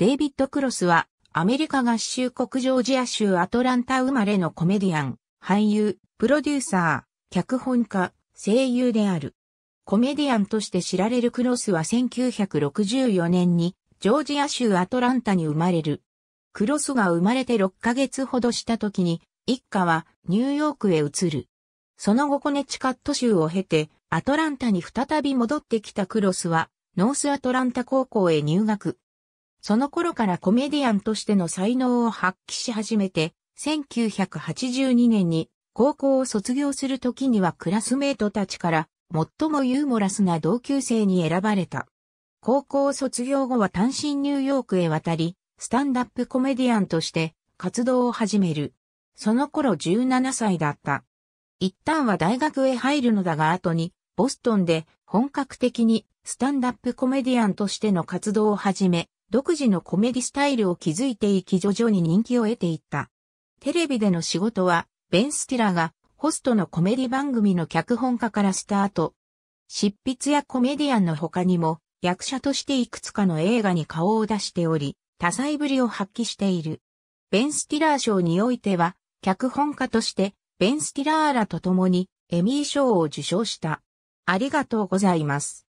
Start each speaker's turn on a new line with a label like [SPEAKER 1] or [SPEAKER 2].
[SPEAKER 1] デイビッド・クロスは、アメリカ合衆国ジョージア州アトランタ生まれのコメディアン、俳優、プロデューサー、脚本家、声優である。コメディアンとして知られるクロスは1964年に、ジョージア州アトランタに生まれる。クロスが生まれて6ヶ月ほどした時に、一家はニューヨークへ移る。その後コネチカット州を経て、アトランタに再び戻ってきたクロスは、ノースアトランタ高校へ入学。その頃からコメディアンとしての才能を発揮し始めて、1982年に高校を卒業する時にはクラスメートたちから最もユーモラスな同級生に選ばれた。高校卒業後は単身ニューヨークへ渡り、スタンダップコメディアンとして活動を始める。その頃17歳だった。一旦は大学へ入るのだが後に、ボストンで本格的にスタンダップコメディアンとしての活動を始め、独自のコメディスタイルを築いていき徐々に人気を得ていった。テレビでの仕事は、ベン・スティラがホストのコメディ番組の脚本家からスタート。執筆やコメディアンの他にも、役者としていくつかの映画に顔を出しており、多彩ぶりを発揮している。ベン・スティラー賞においては、脚本家として、ベン・スティラーらと共に、エミー賞を受賞した。ありがとうございます。